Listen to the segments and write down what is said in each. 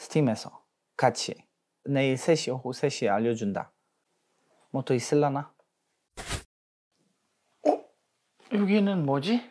스팀에서 같이 내일 3시 오후 3시에 알려준다. 뭐 또 있을라나? 어? 여기는 뭐지?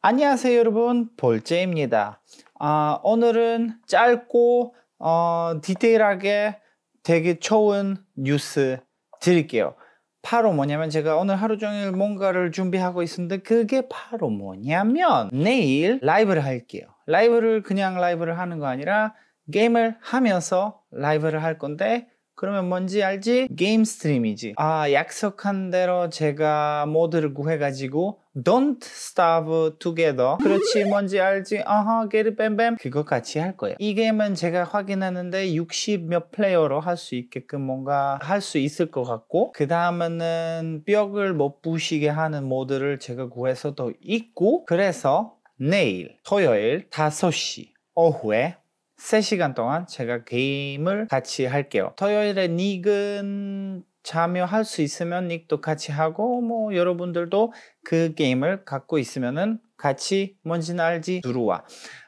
안녕하세요 여러분 볼제입니다. 아, 오늘은 짧고 어, 디테일하게 되게 좋은 뉴스 드릴게요. 바로 뭐냐면 제가 오늘 하루 종일 뭔가를 준비하고 있었는데 그게 바로 뭐냐면 내일 라이브를 할게요. 라이브를 그냥 라이브를 하는 거 아니라 게임을 하면서 라이브를 할 건데 그러면 뭔지 알지? 게임 스트림이지. 아, 약속한 대로 제가 모드를 구해가지고 Don't starve together. 그렇지, 뭔지 알지? 아하, 게리뱀뱀. 그거 같이 할 거예요. 이 게임은 제가 확인하는데 60 몇 플레이어로 할 수 있게끔 뭔가 할 수 있을 것 같고 그 다음에는 뼈를 못 부시게 하는 모드를 제가 구해서 도 있고 그래서 내일 토요일 5시 오후에 3시간 동안 제가 게임을 같이 할게요. 토요일에 닉은 참여할 수 있으면 닉도 같이 하고 뭐 여러분들도 그 게임을 갖고 있으면은 같이 뭔지 알지 들어와.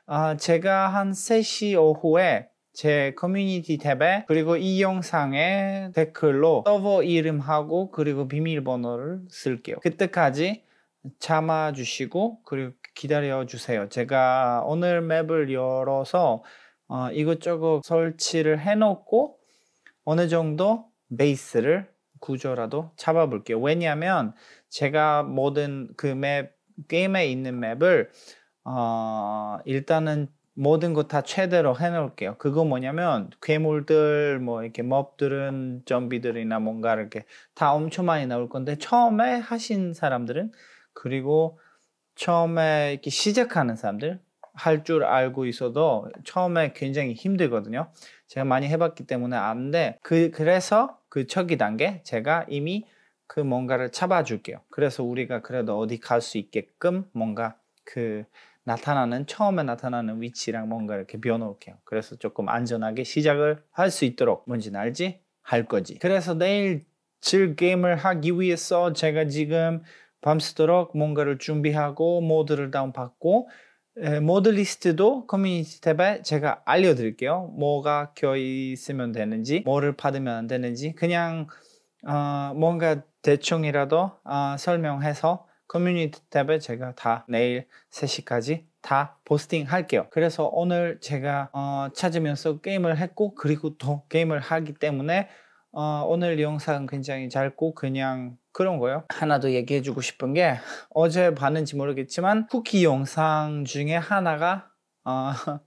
아, 제가 한 3시 오후에 제 커뮤니티 탭에 그리고 이 영상의 댓글로 서버 이름하고 그리고 비밀번호를 쓸게요. 그때까지 참아주시고 그리고 기다려주세요. 제가 오늘 맵을 열어서 어, 이것저것 설치를 해놓고 어느 정도 베이스를 구조라도 잡아볼게요. 왜냐하면 제가 모든 그 맵, 게임에 있는 맵을 어, 일단은 모든 거 다 최대로 해놓을게요. 그거 뭐냐면 괴물들 뭐 이렇게 몹들은 좀비들이나 뭔가 이렇게 다 엄청 많이 나올 건데 처음에 하신 사람들은 그리고 처음에 이렇게 시작하는 사람들 할줄 알고 있어도 처음에 굉장히 힘들거든요. 제가 많이 해봤기 때문에 아는데 그 그래서 그 초기 단계 제가 이미 그 뭔가를 잡아줄게요. 그래서 우리가 그래도 어디 갈 수 있게끔 뭔가 그 나타나는 처음에 나타나는 위치랑 뭔가 이렇게 비워놓을게요. 그래서 조금 안전하게 시작을 할 수 있도록 뭔지 알지? 할 거지. 그래서 내일 즐 게임을 하기 위해서 제가 지금 밤새도록 뭔가를 준비하고 모드를 다운받고 모드리스트도 커뮤니티 탭에 제가 알려드릴게요. 뭐가 껴있으면 되는지, 뭐를 받으면 되는지 그냥 어, 뭔가 대충이라도 어, 설명해서 커뮤니티 탭에 제가 다 내일 3시까지 다 포스팅할게요. 그래서 오늘 제가 어, 찾으면서 게임을 했고 그리고 또 게임을 하기 때문에 어, 오늘 영상 굉장히 짧고 그냥 그런 거요. 하나 더 얘기해주고 싶은 게 어제 봤는지 모르겠지만 쿠키 영상 중에 하나가 어,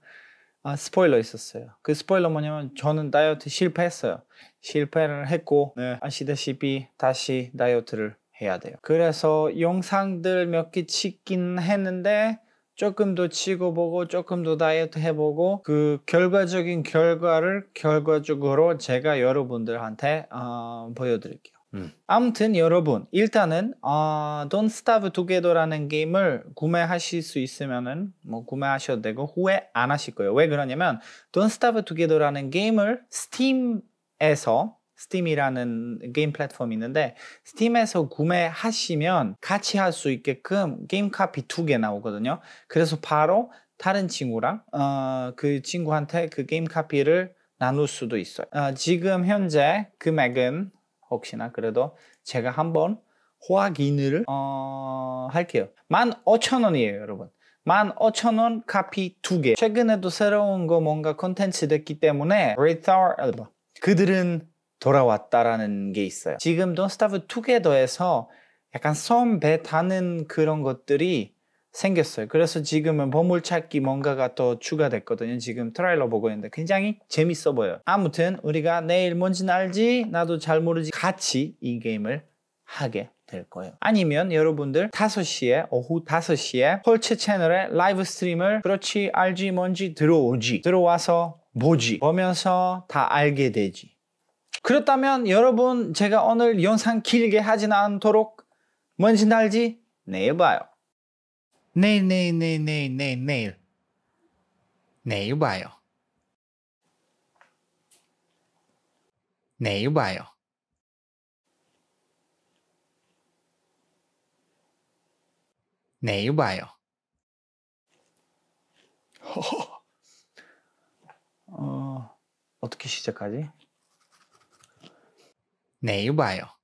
아, 스포일러 있었어요. 그 스포일러 뭐냐면 저는 다이어트 실패했어요. 실패를 했고 네. 아시다시피 다시 다이어트를 해야 돼요. 그래서 영상들 몇 개 찍긴 했는데 조금 더 찍어보고 조금 더 다이어트 해보고 그 결과적인 결과를 결과적으로 제가 여러분들한테 어, 보여드릴게요. 음. 아무튼 여러분 일단은 어, Don't s t a r Together라는 게임을 구매하실 수 있으면은 뭐 구매하셔도 되고 후회 안 하실 거예요. 왜 그러냐면 Don't s t a r Together라는 게임을 스팀에서 스팀이라는 게임 플랫폼이 있는데 스팀에서 구매하시면 같이 할 수 있게끔 게임 카피 두 개 나오거든요. 그래서 바로 다른 친구랑 어, 그 친구한테 그 게임 카피를 나눌 수도 있어요. 어, 지금 현재 금액은 혹시나 그래도 제가 한번 호화기을 어, 할게요 15,000원이에요 여러분 15,000원 카피 두개 최근에도 새로운 거 뭔가 컨텐츠 됐기 때문에 Rethar 앨범 그들은 돌아왔다라는 게 있어요 지금 Don't Starve Together에서 약간 썸배 타는 그런 것들이 생겼어요. 그래서 지금은 보물찾기 뭔가가 또 추가됐거든요. 지금 트라일러 보고 있는데 굉장히 재밌어 보여요. 아무튼 우리가 내일 뭔지는 알지 나도 잘 모르지 같이 이 게임을 하게 될 거예요. 아니면 여러분들 5시에 오후 5시에 홀츠 채널에 라이브 스트림을 그렇지 알지 뭔지 들어오지 들어와서 보지 보면서 다 알게 되지. 그렇다면 여러분 제가 오늘 영상 길게 하진 않도록 뭔지 알지? 내일 봐요. 내일 내일 내일 내일 내일 내일 내일 봐요. 내일 봐요. 내일 봐요. 어, 어떻게 시작하지? 내일 봐요.